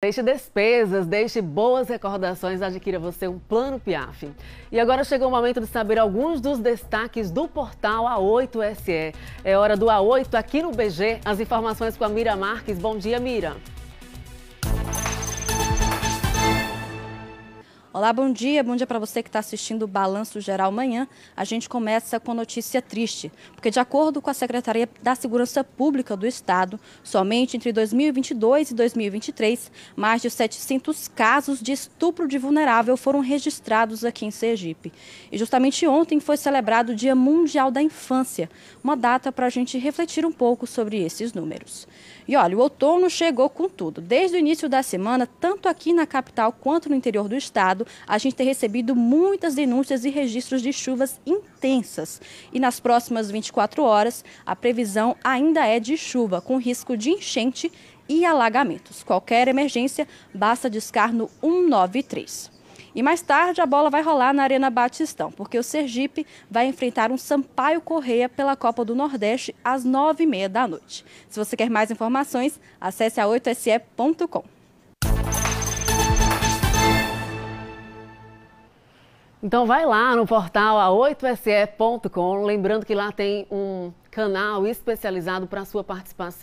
Deixe despesas, deixe boas recordações, adquira você um plano Piaf. E agora chegou o momento de saber alguns dos destaques do portal A8SE. É hora do A8 aqui no BG, as informações com a Mira Marques. Bom dia, Mira. Olá, bom dia. Bom dia para você que está assistindo o Balanço Geral amanhã. A gente começa com notícia triste, porque de acordo com a Secretaria da Segurança Pública do Estado, somente entre 2022 e 2023, mais de 700 casos de estupro de vulnerável foram registrados aqui em Sergipe. E justamente ontem foi celebrado o Dia Mundial da Infância, uma data para a gente refletir um pouco sobre esses números. E olha, o outono chegou com tudo. Desde o início da semana, tanto aqui na capital quanto no interior do estado, a gente tem recebido muitas denúncias e registros de chuvas intensas. E nas próximas 24 horas, a previsão ainda é de chuva, com risco de enchente e alagamentos. Qualquer emergência, basta discar no 193. E mais tarde a bola vai rolar na Arena Batistão, porque o Sergipe vai enfrentar um Sampaio Correia pela Copa do Nordeste às nove e meia da noite. Se você quer mais informações, acesse a 8se.com. Então vai lá no portal a8se.com, lembrando que lá tem um canal especializado para a sua participação.